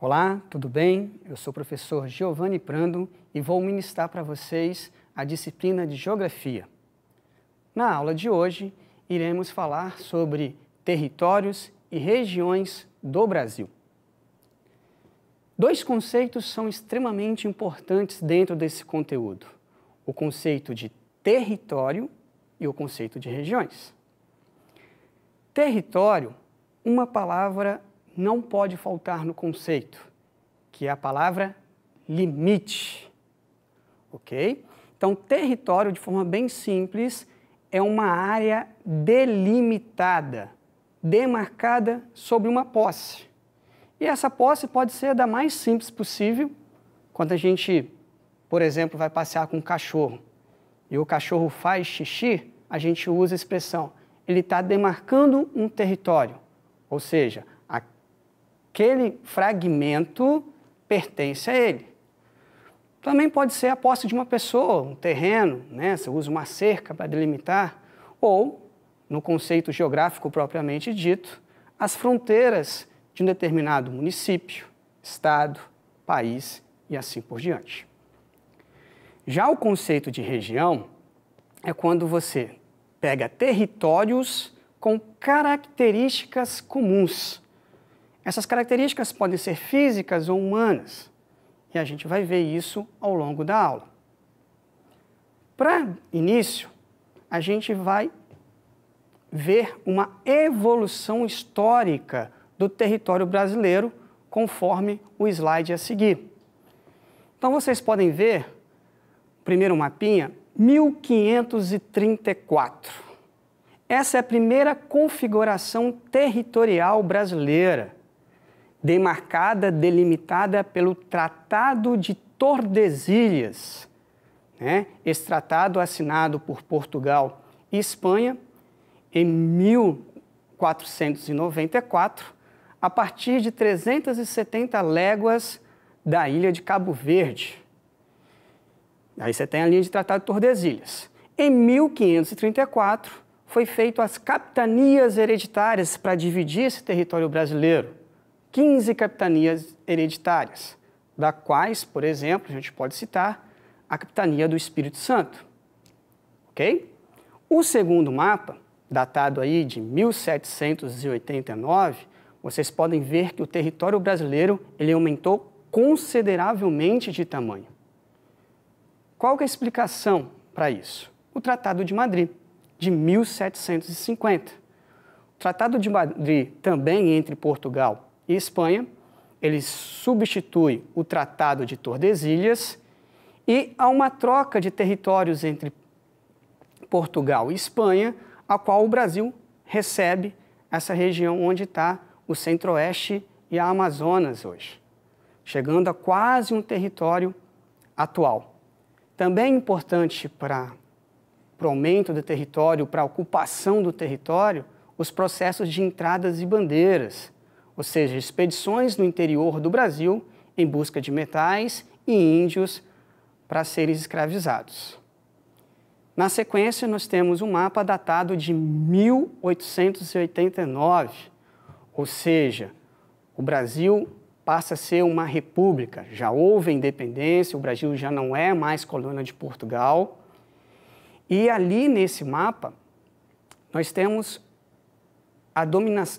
Olá, tudo bem? Eu sou o professor Giovanni Prando e vou ministrar para vocês a disciplina de Geografia. Na aula de hoje, iremos falar sobre territórios e regiões do Brasil. Dois conceitos são extremamente importantes dentro desse conteúdo: o conceito de território e o conceito de regiões. Território, uma palavra não pode faltar no conceito, que é a palavra limite. Ok? Então, território, de forma bem simples, é uma área delimitada, demarcada sobre uma posse. E essa posse pode ser da mais simples possível, quando a gente, por exemplo, vai passear com um cachorro e o cachorro faz xixi, a gente usa a expressão ele está demarcando um território, ou seja, aquele fragmento pertence a ele. Também pode ser a posse de uma pessoa, um terreno, né? você usa uma cerca para delimitar, ou, no conceito geográfico propriamente dito, as fronteiras de um determinado município, estado, país e assim por diante. Já o conceito de região é quando você pega territórios com características comuns, essas características podem ser físicas ou humanas, e a gente vai ver isso ao longo da aula. Para início, a gente vai ver uma evolução histórica do território brasileiro, conforme o slide a seguir. Então vocês podem ver, primeiro mapinha, 1534. Essa é a primeira configuração territorial brasileira demarcada, delimitada pelo Tratado de Tordesilhas. Né? Esse tratado assinado por Portugal e Espanha em 1494, a partir de 370 léguas da ilha de Cabo Verde. Aí você tem a linha de Tratado de Tordesilhas. Em 1534, foi feito as capitanias hereditárias para dividir esse território brasileiro. 15 capitanias hereditárias, da quais, por exemplo, a gente pode citar a capitania do Espírito Santo. OK? O segundo mapa, datado aí de 1789, vocês podem ver que o território brasileiro ele aumentou consideravelmente de tamanho. Qual é a explicação para isso? O Tratado de Madrid, de 1750. O Tratado de Madrid, também entre Portugal e Espanha. Ele substitui o Tratado de Tordesilhas e há uma troca de territórios entre Portugal e Espanha, a qual o Brasil recebe essa região onde está o Centro-Oeste e a Amazonas hoje, chegando a quase um território atual. Também é importante para o aumento do território, para a ocupação do território, os processos de entradas e bandeiras ou seja, expedições no interior do Brasil em busca de metais e índios para serem escravizados. Na sequência, nós temos um mapa datado de 1889, ou seja, o Brasil passa a ser uma república, já houve independência, o Brasil já não é mais colônia de Portugal. E ali nesse mapa, nós temos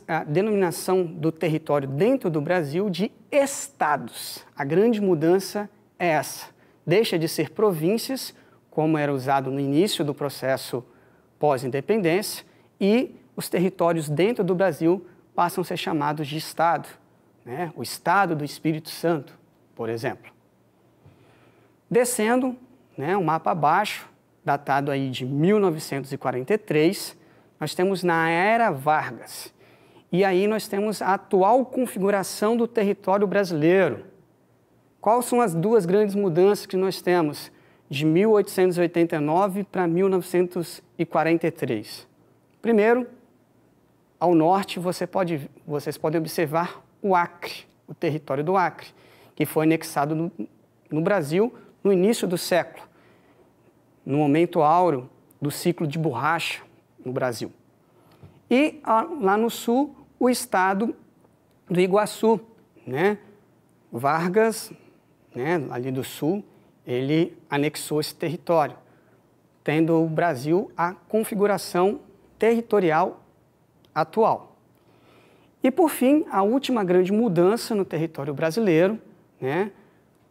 a, a, denominação do território dentro do Brasil de estados. A grande mudança é essa. Deixa de ser províncias, como era usado no início do processo pós-independência, e os territórios dentro do Brasil passam a ser chamados de estado. Né? O estado do Espírito Santo, por exemplo. Descendo, né, um mapa abaixo, datado aí de 1943, nós temos na era Vargas. E aí nós temos a atual configuração do território brasileiro. Quais são as duas grandes mudanças que nós temos de 1889 para 1943? Primeiro, ao norte você pode, vocês podem observar o Acre, o território do Acre, que foi anexado no, no Brasil no início do século, no momento áureo do ciclo de borracha, no Brasil. E lá no sul, o estado do Iguaçu, né? Vargas, né, ali do sul, ele anexou esse território, tendo o Brasil a configuração territorial atual. E por fim, a última grande mudança no território brasileiro, né,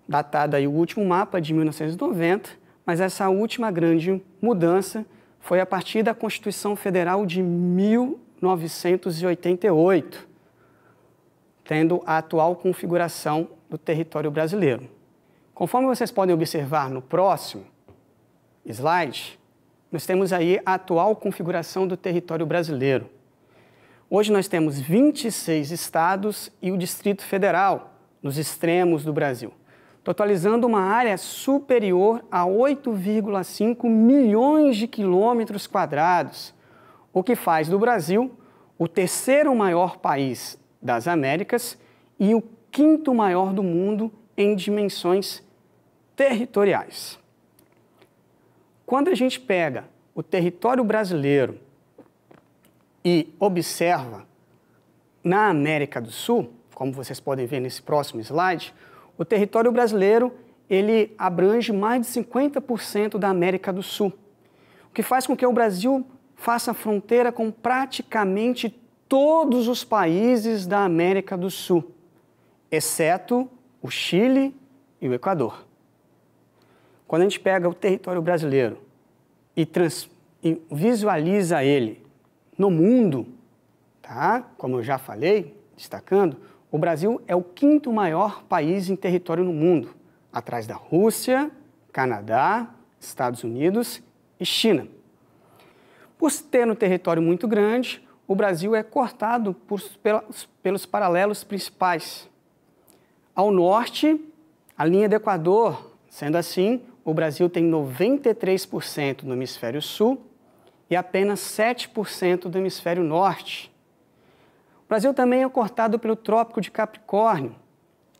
datada aí o último mapa de 1990, mas essa última grande mudança foi a partir da Constituição Federal de 1988, tendo a atual configuração do território brasileiro. Conforme vocês podem observar no próximo slide, nós temos aí a atual configuração do território brasileiro. Hoje nós temos 26 estados e o Distrito Federal nos extremos do Brasil totalizando uma área superior a 8,5 milhões de quilômetros quadrados, o que faz do Brasil o terceiro maior país das Américas e o quinto maior do mundo em dimensões territoriais. Quando a gente pega o território brasileiro e observa na América do Sul, como vocês podem ver nesse próximo slide, o território brasileiro ele abrange mais de 50% da América do Sul, o que faz com que o Brasil faça fronteira com praticamente todos os países da América do Sul, exceto o Chile e o Equador. Quando a gente pega o território brasileiro e, trans, e visualiza ele no mundo, tá? como eu já falei, destacando, o Brasil é o quinto maior país em território no mundo, atrás da Rússia, Canadá, Estados Unidos e China. Por ter um território muito grande, o Brasil é cortado por, pelos, pelos paralelos principais. Ao norte, a linha do Equador, sendo assim, o Brasil tem 93% no hemisfério sul e apenas 7% do hemisfério norte. O Brasil também é cortado pelo Trópico de Capricórnio.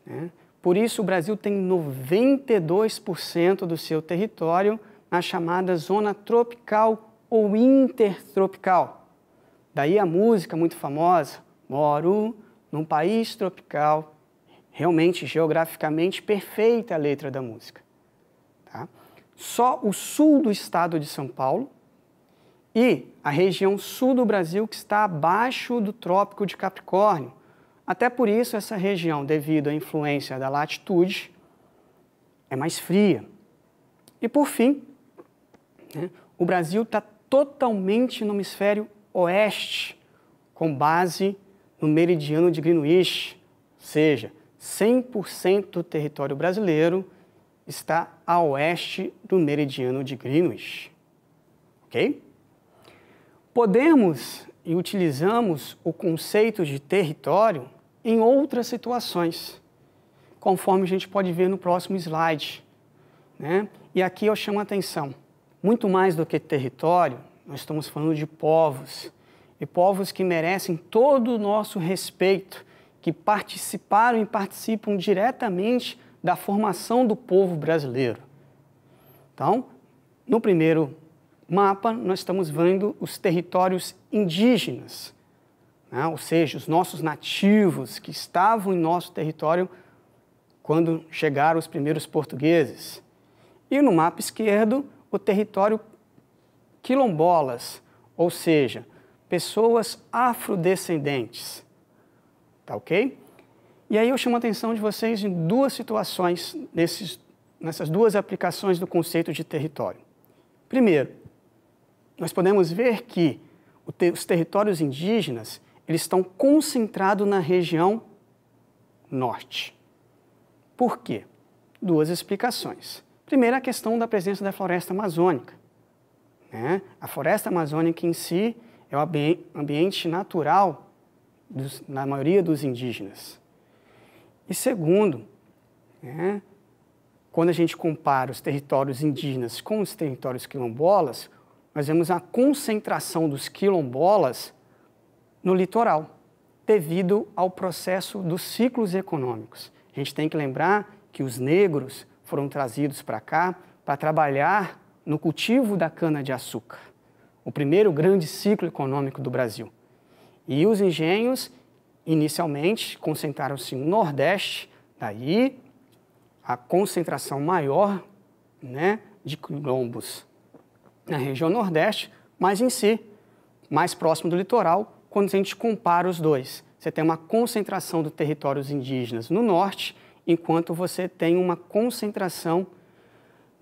Né? Por isso, o Brasil tem 92% do seu território na chamada zona tropical ou intertropical. Daí a música muito famosa, Moro num país tropical, realmente geograficamente perfeita a letra da música. Tá? Só o sul do estado de São Paulo, e a região sul do Brasil, que está abaixo do Trópico de Capricórnio. Até por isso, essa região, devido à influência da latitude, é mais fria. E por fim, né, o Brasil está totalmente no hemisfério oeste, com base no meridiano de Greenwich, ou seja, 100% do território brasileiro está a oeste do meridiano de Greenwich. Ok? Podemos e utilizamos o conceito de território em outras situações, conforme a gente pode ver no próximo slide. Né? E aqui eu chamo a atenção: muito mais do que território, nós estamos falando de povos, e povos que merecem todo o nosso respeito, que participaram e participam diretamente da formação do povo brasileiro. Então, no primeiro mapa, nós estamos vendo os territórios indígenas, né? ou seja, os nossos nativos que estavam em nosso território quando chegaram os primeiros portugueses. E no mapa esquerdo, o território quilombolas, ou seja, pessoas afrodescendentes. Tá ok? E aí eu chamo a atenção de vocês em duas situações, nesses, nessas duas aplicações do conceito de território. Primeiro, nós podemos ver que os territórios indígenas eles estão concentrados na região norte. Por quê? Duas explicações. Primeiro, a questão da presença da floresta amazônica. Né? A floresta amazônica em si é o ambiente natural dos, na maioria dos indígenas. E segundo, né? quando a gente compara os territórios indígenas com os territórios quilombolas, nós vemos a concentração dos quilombolas no litoral, devido ao processo dos ciclos econômicos. A gente tem que lembrar que os negros foram trazidos para cá para trabalhar no cultivo da cana-de-açúcar, o primeiro grande ciclo econômico do Brasil. E os engenhos, inicialmente, concentraram-se no Nordeste, daí a concentração maior né, de quilombos na região Nordeste, mas em si, mais próximo do litoral, quando a gente compara os dois. Você tem uma concentração dos territórios indígenas no norte, enquanto você tem uma concentração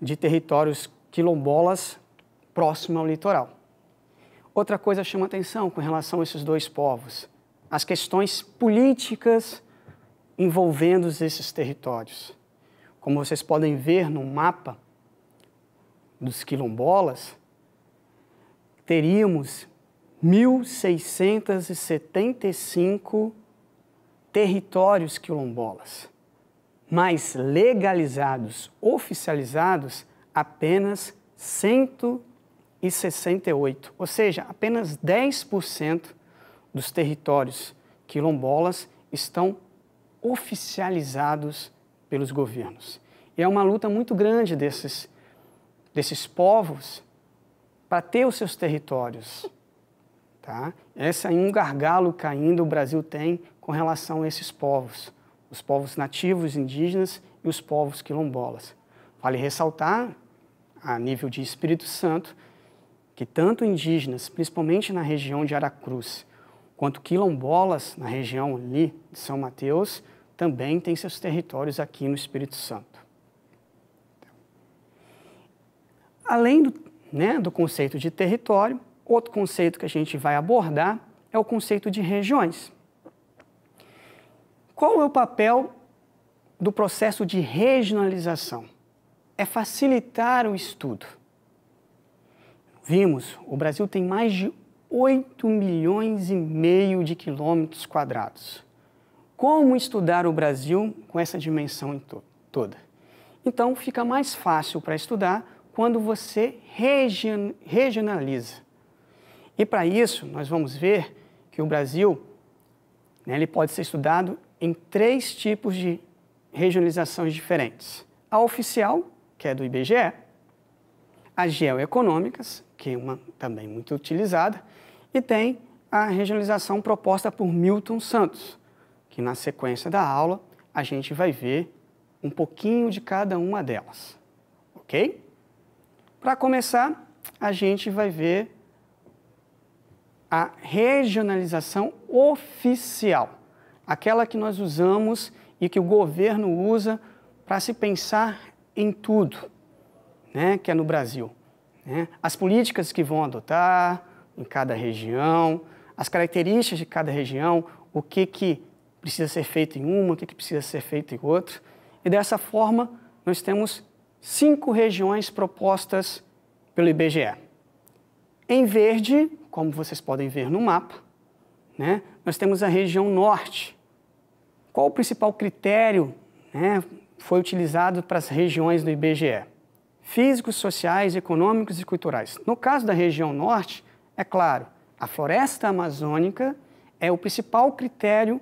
de territórios quilombolas próximo ao litoral. Outra coisa chama atenção com relação a esses dois povos: as questões políticas envolvendo esses territórios. Como vocês podem ver no mapa, dos quilombolas, teríamos 1.675 territórios quilombolas, mas legalizados, oficializados, apenas 168, ou seja, apenas 10% dos territórios quilombolas estão oficializados pelos governos. E é uma luta muito grande desses desses povos para ter os seus territórios. Tá? Esse é um gargalo que ainda o Brasil tem com relação a esses povos, os povos nativos indígenas e os povos quilombolas. Vale ressaltar, a nível de Espírito Santo, que tanto indígenas, principalmente na região de Aracruz, quanto quilombolas na região ali de São Mateus, também têm seus territórios aqui no Espírito Santo. Além do, né, do conceito de território, outro conceito que a gente vai abordar é o conceito de regiões. Qual é o papel do processo de regionalização? É facilitar o estudo. Vimos, o Brasil tem mais de 8 milhões e meio de quilômetros quadrados. Como estudar o Brasil com essa dimensão toda? Então, fica mais fácil para estudar quando você region, regionaliza. E para isso, nós vamos ver que o Brasil né, ele pode ser estudado em três tipos de regionalizações diferentes. A oficial, que é do IBGE, as geoeconômicas, que é uma também muito utilizada, e tem a regionalização proposta por Milton Santos, que na sequência da aula a gente vai ver um pouquinho de cada uma delas, ok? Para começar, a gente vai ver a regionalização oficial, aquela que nós usamos e que o governo usa para se pensar em tudo né, que é no Brasil. Né? As políticas que vão adotar em cada região, as características de cada região, o que, que precisa ser feito em uma, o que, que precisa ser feito em outra. E dessa forma, nós temos cinco regiões propostas pelo IBGE. Em verde, como vocês podem ver no mapa, né, nós temos a região norte. Qual o principal critério né, foi utilizado para as regiões do IBGE? Físicos, sociais, econômicos e culturais. No caso da região norte, é claro, a floresta amazônica é o principal critério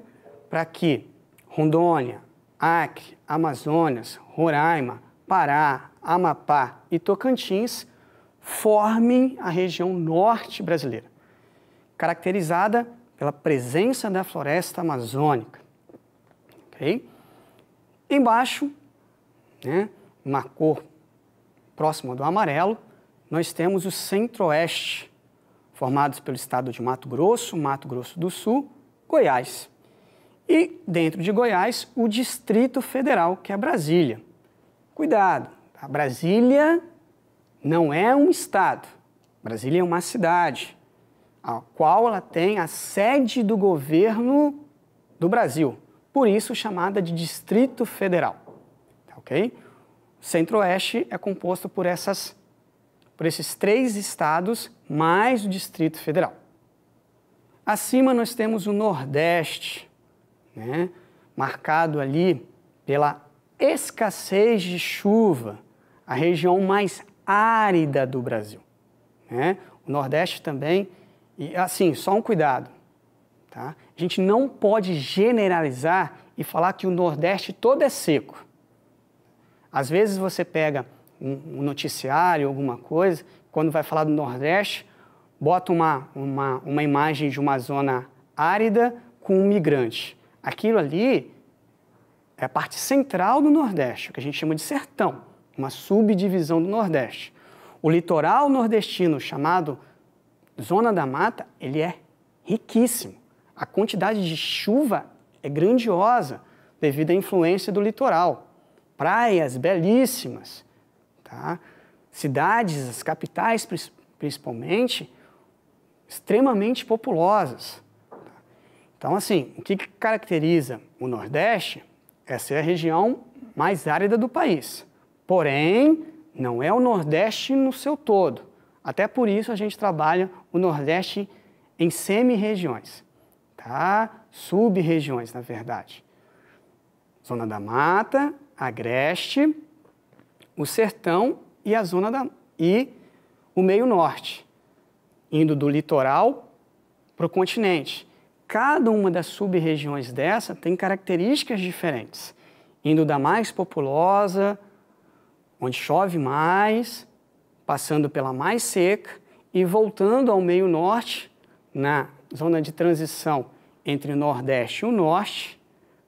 para que Rondônia, Acre, Amazonas, Roraima, Pará, Amapá e Tocantins formem a região norte brasileira, caracterizada pela presença da floresta amazônica. Okay? Embaixo, né, uma cor próxima do amarelo, nós temos o centro-oeste, formados pelo estado de Mato Grosso, Mato Grosso do Sul, Goiás. E, dentro de Goiás, o Distrito Federal, que é Brasília. Cuidado, a Brasília não é um estado. Brasília é uma cidade, a qual ela tem a sede do governo do Brasil, por isso chamada de Distrito Federal. Tá ok? Centro-Oeste é composto por essas, por esses três estados mais o Distrito Federal. Acima nós temos o Nordeste, né? marcado ali pela escassez de chuva, a região mais árida do Brasil. Né? O Nordeste também, e assim, só um cuidado. Tá? A gente não pode generalizar e falar que o Nordeste todo é seco. Às vezes você pega um, noticiário, alguma coisa, quando vai falar do Nordeste, bota uma, uma, uma imagem de uma zona árida com um migrante. Aquilo ali é a parte central do Nordeste, o que a gente chama de sertão, uma subdivisão do Nordeste. O litoral nordestino, chamado Zona da Mata, ele é riquíssimo. A quantidade de chuva é grandiosa devido à influência do litoral. Praias belíssimas, tá? cidades, as capitais principalmente, extremamente populosas. Então, assim, o que caracteriza o Nordeste essa é a região mais árida do país. Porém, não é o Nordeste no seu todo. Até por isso a gente trabalha o Nordeste em semi-regiões, tá? Sub-regiões, na verdade. Zona da Mata, Agreste, o Sertão e a Zona da e o Meio Norte, indo do litoral para o continente. Cada uma das sub-regiões dessa tem características diferentes, indo da mais populosa, onde chove mais, passando pela mais seca e voltando ao meio norte, na zona de transição entre o Nordeste e o Norte,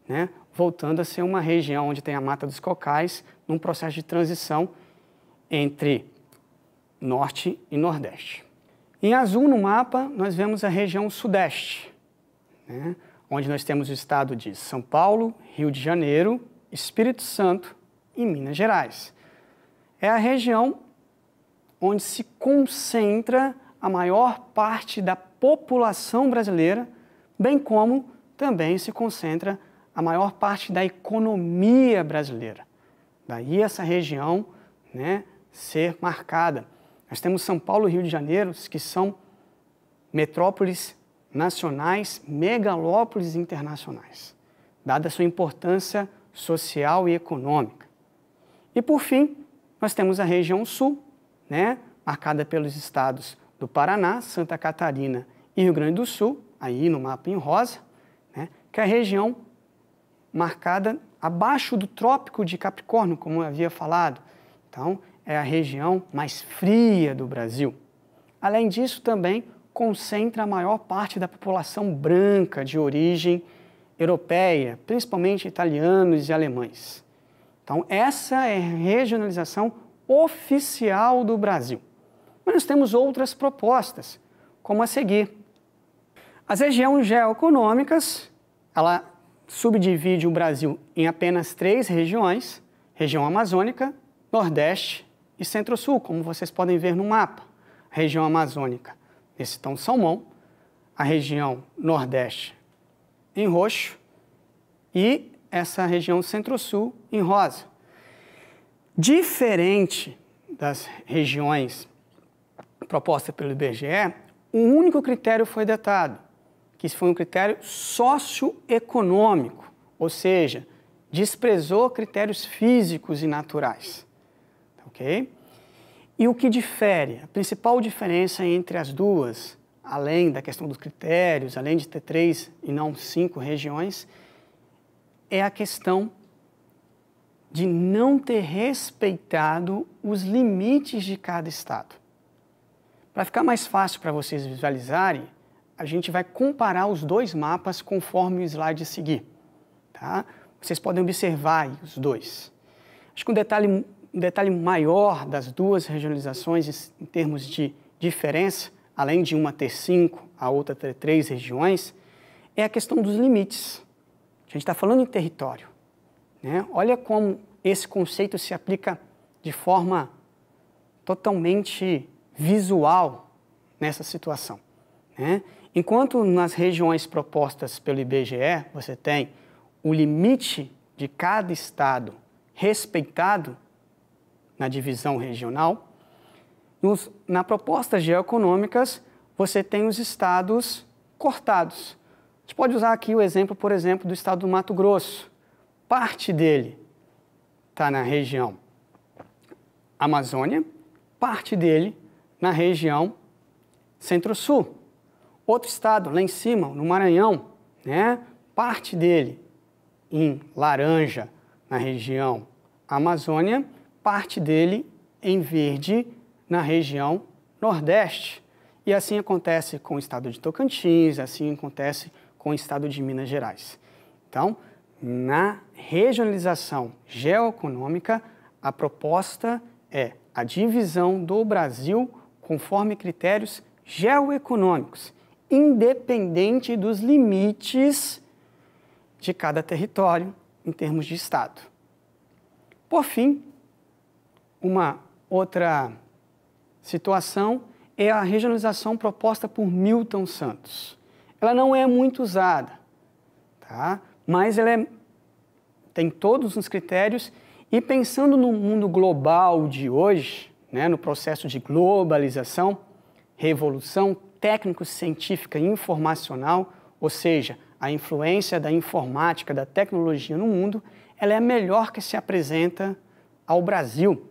né, voltando a ser uma região onde tem a Mata dos Cocais, num processo de transição entre Norte e Nordeste. Em azul no mapa, nós vemos a região Sudeste, né? onde nós temos o estado de São Paulo, Rio de Janeiro, Espírito Santo e Minas Gerais. É a região onde se concentra a maior parte da população brasileira, bem como também se concentra a maior parte da economia brasileira. Daí essa região né, ser marcada. Nós temos São Paulo e Rio de Janeiro, que são metrópoles nacionais, megalópolis internacionais, dada sua importância social e econômica. E por fim, nós temos a região sul, né, marcada pelos estados do Paraná, Santa Catarina e Rio Grande do Sul, aí no mapa em rosa, né, que é a região marcada abaixo do Trópico de Capricórnio, como eu havia falado. Então, é a região mais fria do Brasil. Além disso, também concentra a maior parte da população branca de origem europeia, principalmente italianos e alemães. Então, essa é a regionalização oficial do Brasil. Mas nós temos outras propostas, como a seguir. As regiões geoeconômicas, ela subdivide o Brasil em apenas três regiões: região amazônica, Nordeste e Centro-Sul, como vocês podem ver no mapa. Região amazônica estão salmão, a região nordeste em roxo e essa região centro-sul em rosa. Diferente das regiões propostas pelo IBGE, um único critério foi datado, que foi um critério socioeconômico, ou seja, desprezou critérios físicos e naturais. Ok? E o que difere? A principal diferença entre as duas, além da questão dos critérios, além de ter três e não cinco regiões, é a questão de não ter respeitado os limites de cada estado. Para ficar mais fácil para vocês visualizarem, a gente vai comparar os dois mapas conforme o slide seguir. Tá? Vocês podem observar os dois. Acho que um detalhe um detalhe maior das duas regionalizações em termos de diferença, além de uma ter cinco, a outra ter três regiões, é a questão dos limites. A gente está falando em território. Né? Olha como esse conceito se aplica de forma totalmente visual nessa situação. Né? Enquanto nas regiões propostas pelo IBGE você tem o limite de cada estado respeitado, na divisão regional. Nos, na proposta geoeconômicas, você tem os estados cortados. A gente pode usar aqui o exemplo, por exemplo, do estado do Mato Grosso. Parte dele está na região Amazônia, parte dele na região Centro-Sul. Outro estado, lá em cima, no Maranhão, né? parte dele em laranja na região Amazônia parte dele em verde na região Nordeste. E assim acontece com o estado de Tocantins, assim acontece com o estado de Minas Gerais. Então, na regionalização geoeconômica, a proposta é a divisão do Brasil conforme critérios geoeconômicos, independente dos limites de cada território em termos de estado. Por fim, uma outra situação é a regionalização proposta por Milton Santos. Ela não é muito usada, tá? mas ela é, tem todos os critérios e pensando no mundo global de hoje, né, no processo de globalização, revolução técnico-científica e informacional, ou seja, a influência da informática, da tecnologia no mundo, ela é a melhor que se apresenta ao Brasil.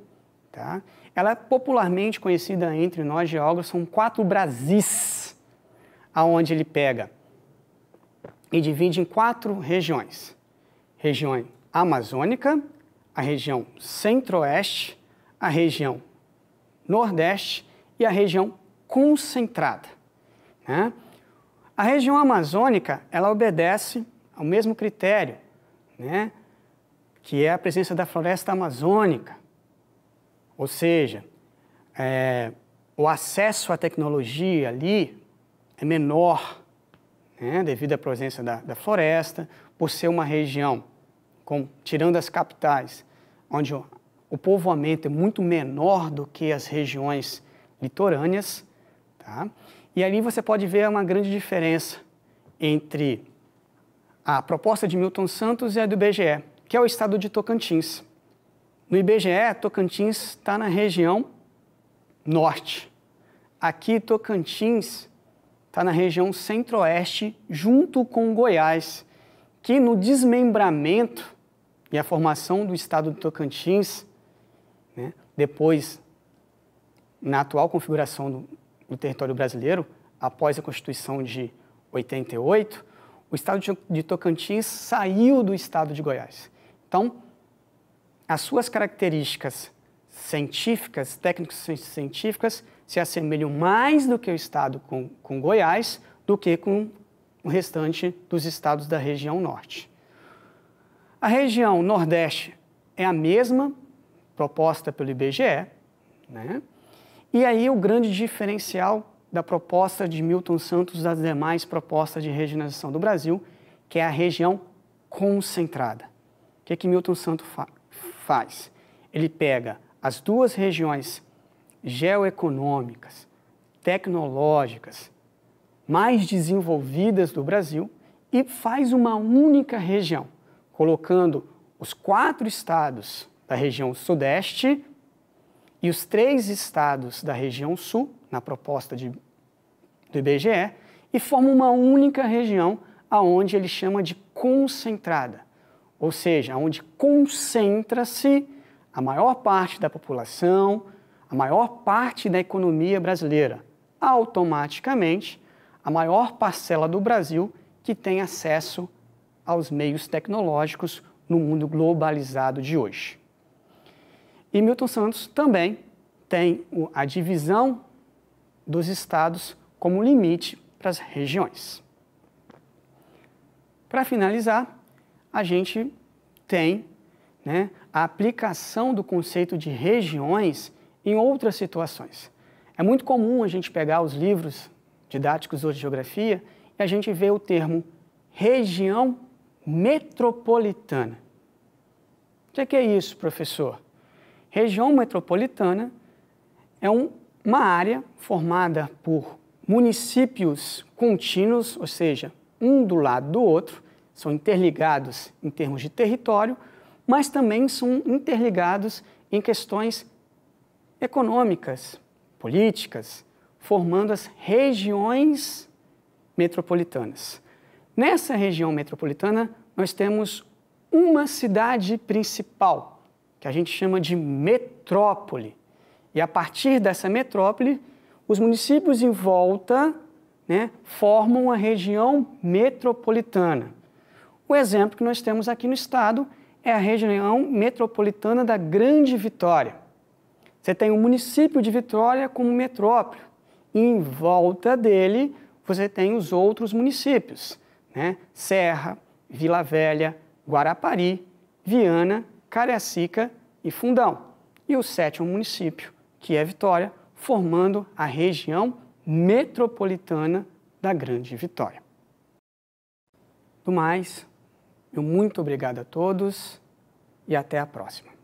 Tá? Ela é popularmente conhecida entre nós geógrafos, são quatro Brasis, aonde ele pega e divide em quatro regiões. Região amazônica, a região centro-oeste, a região nordeste e a região concentrada. Né? A região amazônica, ela obedece ao mesmo critério, né? que é a presença da floresta amazônica, ou seja, é, o acesso à tecnologia ali é menor, né, devido à presença da, da, floresta, por ser uma região, com, tirando as capitais, onde o, o povoamento é muito menor do que as regiões litorâneas. Tá? E ali você pode ver uma grande diferença entre a proposta de Milton Santos e a do BGE, que é o estado de Tocantins. No IBGE, Tocantins está na região norte. Aqui, Tocantins está na região centro-oeste, junto com Goiás, que no desmembramento e a formação do estado de Tocantins, né, depois, na atual configuração do, do território brasileiro, após a Constituição de 88, o estado de Tocantins saiu do estado de Goiás. Então, as suas características científicas, técnico-científicas, se assemelham mais do que o estado com, com Goiás do que com o restante dos estados da região norte. A região nordeste é a mesma proposta pelo IBGE, né? e aí o grande diferencial da proposta de Milton Santos das demais propostas de regionalização do Brasil, que é a região concentrada. O que, que Milton Santos, fa faz? Ele pega as duas regiões geoeconômicas, tecnológicas, mais desenvolvidas do Brasil e faz uma única região, colocando os quatro estados da região Sudeste e os três estados da região Sul, na proposta de, do IBGE, e forma uma única região aonde ele chama de concentrada ou seja, onde concentra-se a maior parte da população, a maior parte da economia brasileira. Automaticamente, a maior parcela do Brasil que tem acesso aos meios tecnológicos no mundo globalizado de hoje. E Milton Santos também tem a divisão dos estados como limite para as regiões. Para finalizar, a gente tem né, a aplicação do conceito de regiões em outras situações. É muito comum a gente pegar os livros didáticos ou de geografia e a gente vê o termo região metropolitana. O é que é isso, professor? Região metropolitana é um, uma área formada por municípios contínuos, ou seja, um do lado do outro, são interligados em termos de território, mas também são interligados em questões econômicas, políticas, formando as regiões metropolitanas. Nessa região metropolitana, nós temos uma cidade principal, que a gente chama de metrópole. E a partir dessa metrópole, os municípios em volta né, formam a região metropolitana. O exemplo que nós temos aqui no estado é a região metropolitana da Grande Vitória. Você tem o município de Vitória como metrópole, em volta dele você tem os outros municípios, né? Serra, Vila Velha, Guarapari, Viana, Cariacica e Fundão. E o sétimo município, que é Vitória, formando a região metropolitana da Grande Vitória. Do mais, meu muito obrigado a todos e até a próxima.